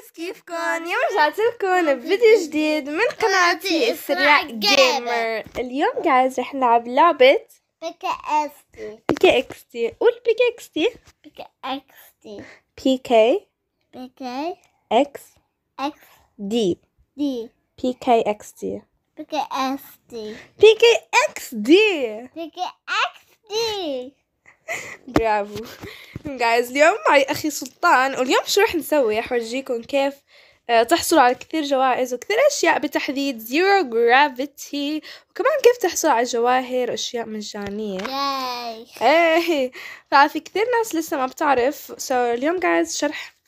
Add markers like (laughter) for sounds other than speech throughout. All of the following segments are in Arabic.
الناس كيفكم اليوم رجعت لكم بفيديو جديد من قناتي اسراء جيمر اليوم جايز رح نلعب لعبة بيكي اكس تي اكس تي قول بيكي اكس تي بيكي اكس تي بي كي بي كي اكس اكس دي دي بي كي اكس تي بيكي اكس تي بيكا اكس دي بيكي اكس دي برافو جايز اليوم معي اخي سلطان واليوم شو رح نسوي رح اورجيكم كيف آه، تحصلوا على كثير جوائز وكثير اشياء بتحديد زيرو جرافيتي وكمان كيف تحصلوا على جواهر واشياء مجانيه ايه ففي كثير ناس لسه ما بتعرف سو so, اليوم جايز شرح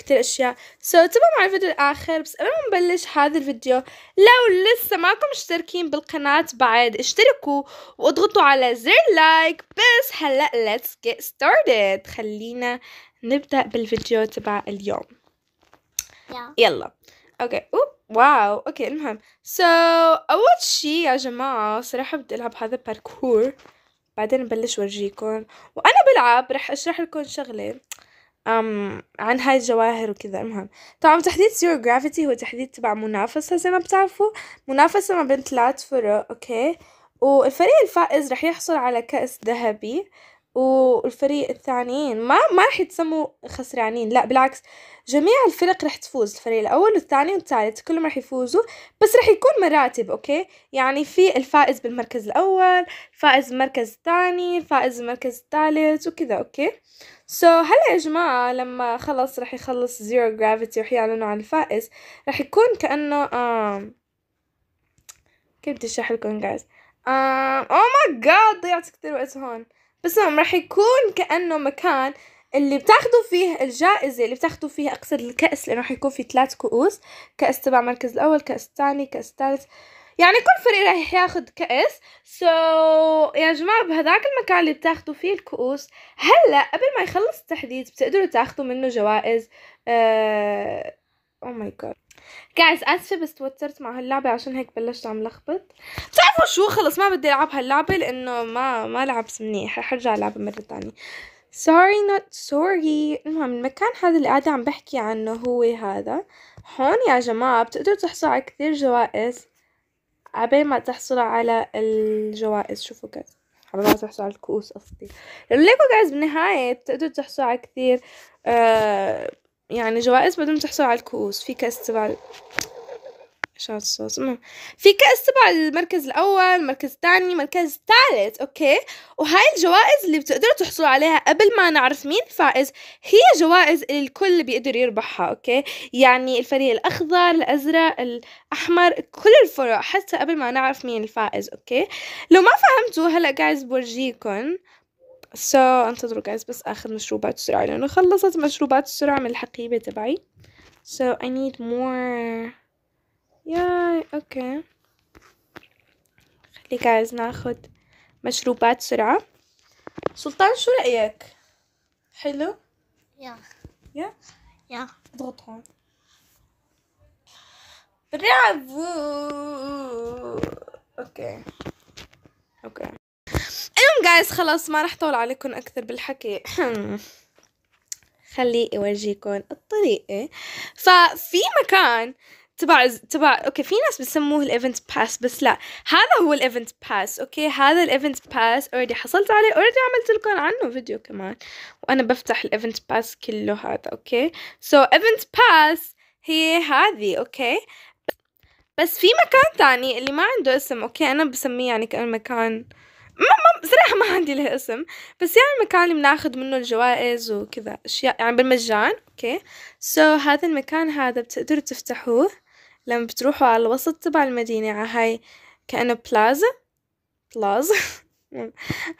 كتير اشياء سو so, تابعوا معي الفيديو الاخر بس قبل ما نبلش هذا الفيديو لو لسه ماكم مشتركين بالقناة بعد اشتركوا واضغطوا على زر لايك بس هلا let's get started خلينا نبدأ بالفيديو تبع اليوم yeah. يلا اوكي اوب واو اوكي المهم سو so, اول شيء يا جماعه صراحه بدي العب هذا باركور بعدين ببلش ورجيكم وانا بلعب رح اشرح لكم شغله أم عن هاي الجواهر وكذا المهم طبعا تحديد زيرو جرافيتي هو تحديد تبع منافسة زي ما بتعرفوا منافسة ما بين ثلاث فرق أوكي والفريق الفائز رح يحصل على كأس ذهبي والفريق الثانيين ما ما راح يتسموا خسرانين لا بالعكس جميع الفرق راح تفوز الفريق الاول والثاني والثالث كلهم راح يفوزوا بس راح يكون مراتب اوكي يعني في الفائز بالمركز الاول الفائز بالمركز الثاني الفائز بالمركز الثالث وكذا اوكي سو so, هلا يا جماعه لما خلص راح يخلص زيرو جرافيتي راح يعلنوا عن الفائز راح يكون كانه آم... كيف بدي اشرح لكم جايز اوه او ماي جاد ضيعت كثير وقت هون بس راح يكون كأنه مكان اللي بتاخدوا فيه الجائزة اللي بتاخدوا فيه أقصد الكأس لأنه راح يكون في ثلاث كؤوس كأس تبع المركز الأول كأس الثاني كأس الثالث يعني كل فريق راح ياخد كأس سو so, يا جماعة بهذاك المكان اللي بتاخدوا فيه الكؤوس هلا قبل ما يخلص التحديث بتقدروا تاخدوا منه جوائز أه... او ماي جاد جايز اسفه بس توترت مع هاللعبه عشان هيك بلشت عم لخبط بتعرفوا شو خلص ما بدي العب هاللعبه لانه ما ما لعبت منيح رح ارجع العبها مره تانية سوري نوت سوري المهم المكان هذا اللي قاعدة عم بحكي عنه هو هذا هون يا جماعة بتقدروا تحصلوا على كثير جوائز عبين ما تحصلوا على الجوائز شوفوا كيف عبين ما تحصلوا على الكؤوس قصدي لانه ليكو جايز بالنهاية بتقدروا تحصلوا على كثير آه يعني جوائز بدهم تحصل على الكؤوس في كأس تبع شاط الصوت المهم في كأس تبع المركز الأول المركز الثاني المركز الثالث أوكي وهاي الجوائز اللي بتقدروا تحصلوا عليها قبل ما نعرف مين الفائز هي جوائز اللي الكل بيقدر يربحها أوكي يعني الفريق الأخضر الأزرق الأحمر كل الفرق حتى قبل ما نعرف مين الفائز أوكي لو ما فهمتوا هلأ قاعد بورجيكم سو so, انتظروا جايز بس اخذ مشروبات السرعة لانه خلصت مشروبات السرعة من الحقيبة تبعي so I need more yeah okay خلي جايز ناخد مشروبات سرعة سلطان شو رأيك؟ حلو؟ يا يا يا اضغط هون برافو اوكي اوكي جايز خلاص ما رح طول عليكم اكثر بالحكي (clears throat) خلي اورجيكم الطريقه ففي مكان تبع تبع اوكي في ناس بسموه الايفنت باس بس لا هذا هو الايفنت باس اوكي هذا الايفنت باس اوريدي حصلت عليه اوريدي عملت لكم عنه فيديو كمان وانا بفتح الايفنت باس كله هذا اوكي سو ايفنت باس هي هذه اوكي بس في مكان تاني اللي ما عنده اسم اوكي انا بسميه يعني كان مكان ما ما بصراحة ما عندي لها اسم بس يعني المكان اللي بناخد منه الجوائز وكذا أشياء يعني بالمجان أوكي سو هذا المكان هذا بتقدروا تفتحوه لما بتروحوا على الوسط تبع المدينة على هاي كأنه بلازا بلازا (laughs)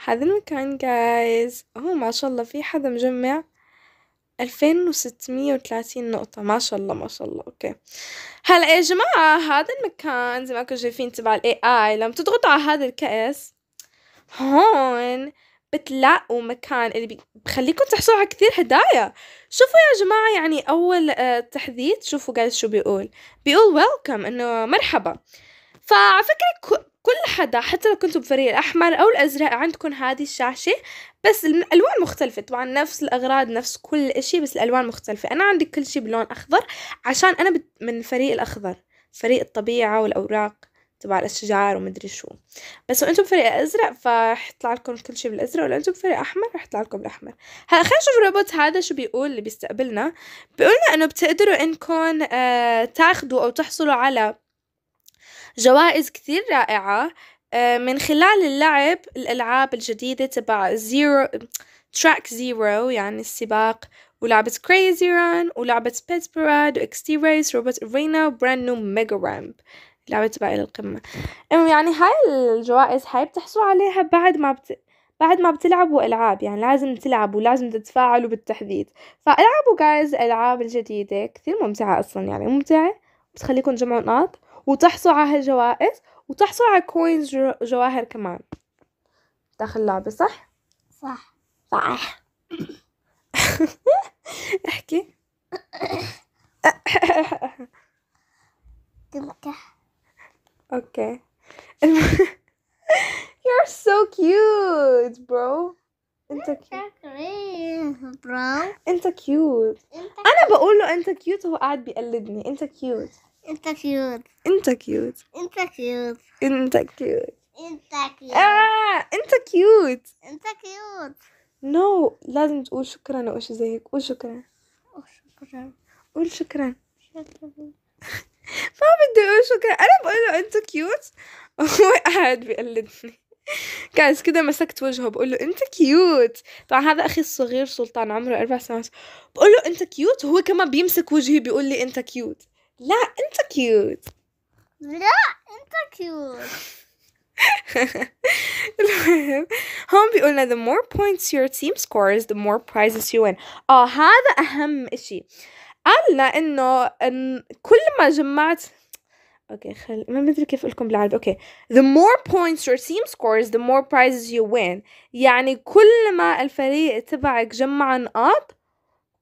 هذا المكان جايز هو ما شاء الله في حدا مجمع ألفين وستمية وثلاثين نقطة ما شاء الله ما شاء الله أوكي هلا يا جماعة هذا المكان زي ما كنتوا شايفين تبع الاي اي لما تضغطوا على هذا الكأس هون بتلاقوا مكان اللي بخليكم تحصلوا على كثير هدايا شوفوا يا جماعة يعني أول آه، تحديث شوفوا قال شو بيقول بيقول ويلكم إنه مرحبا فعلى فكرة كل حدا حتى لو كنتوا بفريق الأحمر أو الأزرق عندكم هذه الشاشة بس الألوان مختلفة طبعا نفس الأغراض نفس كل إشي بس الألوان مختلفة أنا عندي كل شيء بلون أخضر عشان أنا من فريق الأخضر فريق الطبيعة والأوراق تبع الاشجار ومدري شو بس وانتم فريق ازرق فرح يطلع لكم كل شيء بالازرق ولو انتم بفريق احمر رح يطلع لكم بالاحمر هلا خلينا نشوف الروبوت هذا شو بيقول اللي بيستقبلنا بيقول لنا انه بتقدروا انكم آه تاخذوا او تحصلوا على جوائز كثير رائعه آه، من خلال اللعب الالعاب الجديده تبع زيرو تراك زيرو يعني السباق ولعبة كريزي ران ولعبة بيت براد واكستي ريس روبوت ارينا وبراند نيو ميجا رامب لعبت باقي القمة القمة يعني هاي الجوائز هاي بتحصلوا عليها بعد ما بت... بعد ما بتلعبوا ألعاب يعني لازم تلعبوا لازم تتفاعلوا بالتحديد فالعبوا جايز الألعاب الجديدة كثير ممتعة أصلا يعني ممتعة بتخليكم تجمعوا نقاط وتحصلوا على هالجوائز وتحصلوا على كوينز جو... جواهر كمان داخل اللعبة صح؟ صح صح (laughs) Okay. You're so cute, bro. انت كيوت برو انت كيوت انا بقول له انت كيوت وهو قاعد بيقلدني انت كيوت انت كيوت انت كيوت انت كيوت انت كيوت انت كيوت اه انت كيوت انت كيوت نو لازم تقول شكرا او شيء زي هيك قول شكرا شكرا قول شكرا شكرا ما بدي اقول شكرا انا بقول له انت كيوت وهو قاعد بيقلدني جايز كده مسكت وجهه بقول له انت كيوت طبعا هذا اخي الصغير سلطان عمره اربع سنوات بقول له انت كيوت وهو كمان بيمسك وجهي بيقول لي انت كيوت لا انت كيوت لا انت كيوت (laughs) المهم هون بيقولنا the more points your team scores the more prizes you win اه هذا اهم اشي قالنا إنه إن كل ما جمعت اوكي خل ما بدي كيف لكم بالعربي اوكي the more points your team scores the more prizes you win يعني كل ما الفريق تبعك جمع نقاط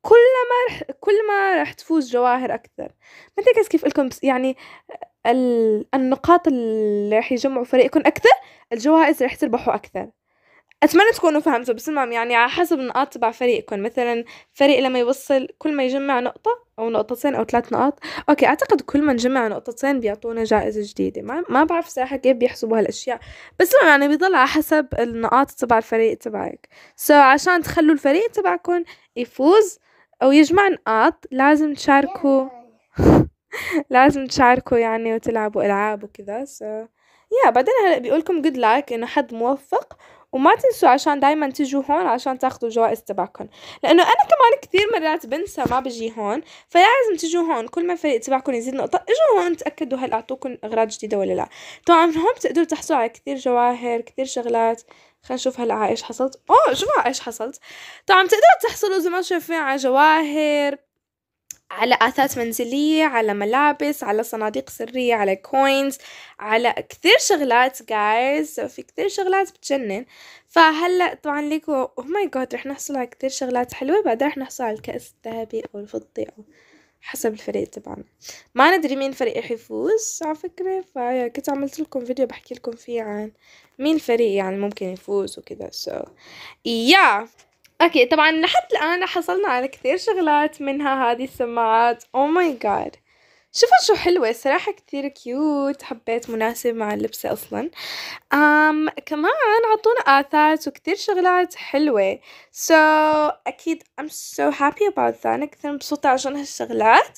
كل ما رح كل ما رح تفوز جواهر اكثر ما بدي كيف لكم يعني ال... النقاط اللي رح يجمعوا فريقكم اكثر الجوائز رح تربحوا اكثر أتمنى تكونوا فهمتوا بس المهم يعني على حسب النقاط تبع فريقكم مثلا فريق لما يوصل كل ما يجمع نقطة أو نقطتين أو ثلاث نقاط أوكي أعتقد كل ما نجمع نقطتين بيعطونا جائزة جديدة ما, ما بعرف صراحة كيف بيحسبوا هالأشياء بس المهم يعني بيضل على حسب النقاط تبع الفريق تبعك سو so, عشان تخلوا الفريق تبعكم يفوز أو يجمع نقاط لازم تشاركوا (laughs) لازم تشاركوا يعني وتلعبوا ألعاب وكذا سو so, يا yeah, بعدين هلا بيقولكم جود لايك إنه حد موفق وما تنسوا عشان دايما تجوا هون عشان تاخذوا الجوائز تبعكم لانه انا كمان كثير مرات بنسى ما بجي هون فلازم تجوا هون كل ما الفريق تبعكم يزيد نقطه اجوا هون تاكدوا هل اعطوكم اغراض جديده ولا لا طبعا من هون بتقدروا تحصلوا على كثير جواهر كثير شغلات خلينا نشوف هلا ايش حصلت اوه شوفوا ايش حصلت طبعا بتقدروا تحصلوا زي ما شايفين على جواهر على آثاث منزلية على ملابس على صناديق سرية على كوينز على كثير شغلات جايز في كثير شغلات بتجنن فهلا طبعا ليكو اوه ماي جاد رح نحصل على كثير شغلات حلوة بعدين رح نحصل على الكأس الذهبي أو الفضي أو حسب الفريق تبعنا ما ندري مين فريق رح يفوز على فكرة فكنت عملت لكم فيديو بحكي لكم فيه عن مين فريق يعني ممكن يفوز وكذا سو so. يا yeah. اوكي طبعا لحد الان حصلنا على كثير شغلات منها هذه السماعات او ماي جاد شوفوا شو حلوة صراحة كثير كيوت حبيت مناسب مع اللبسة أصلا أم كمان عطونا آثات وكثير شغلات حلوة so أكيد I'm so happy about ذات أنا كثير مبسوطة عشان هالشغلات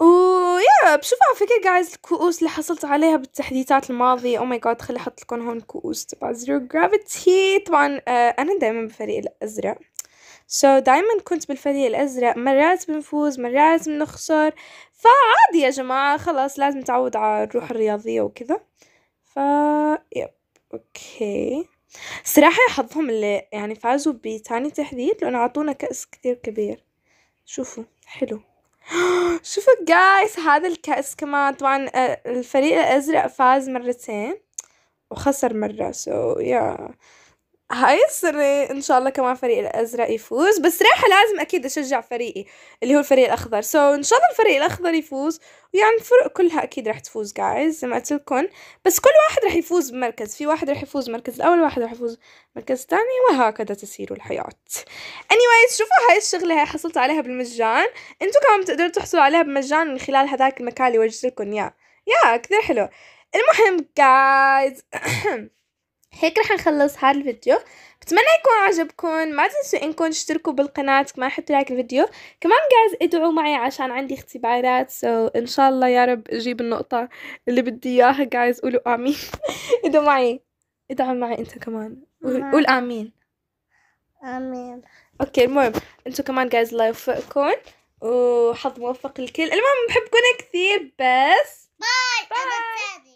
ويا يا على فكرة جايز الكؤوس اللي حصلت عليها بالتحديثات الماضية او ماي جاد خلي أحط لكم هون كؤوس تبع زيرو جرافيتي طبعا آه، أنا دايما بالفريق الأزرق سو so, دايما كنت بالفريق الأزرق مرات بنفوز مرات بنخسر فعادي يا جماعة خلاص لازم تعود على الروح الرياضية وكذا ف يب اوكي صراحة حظهم اللي يعني فازوا بتاني تحديد لأنه عطونا كأس كتير كبير شوفوا حلو (gasps) شوفوا جايز هذا الكأس كمان طبعا آه، الفريق الأزرق فاز مرتين وخسر مرة سو يا هاي هيصر ان شاء الله كمان فريق الازرق يفوز بس راح لازم اكيد اشجع فريقي اللي هو الفريق الاخضر سو so, ان شاء الله الفريق الاخضر يفوز ويعني الفرق كلها اكيد راح تفوز جايز زي ما قلت لكم بس كل واحد راح يفوز بمركز في واحد راح يفوز مركز الاول واحد راح يفوز مركز الثاني وهكذا تسير الحياه anyways شوفوا هاي الشغله هاي حصلت عليها بالمجان انتم كمان بتقدروا تحصلوا عليها بالمجان من خلال هذاك المكان اللي ورجت لكم اياه يا كثير حلو المهم جايز (clears throat) هيك رح نخلص هذا الفيديو بتمنى يكون عجبكم ما تنسوا انكم تشتركوا بالقناة كمان حطوا لايك الفيديو كمان جايز ادعوا معي عشان عندي اختبارات سو so, ان شاء الله يا رب اجيب النقطة اللي بدي اياها جايز قولوا امين (laughs) ادعوا معي ادعوا معي انت كمان نعم. قول, امين امين اوكي المهم انتوا كمان جايز الله يوفقكم وحظ موفق الكل المهم بحبكم كثير بس باي, باي.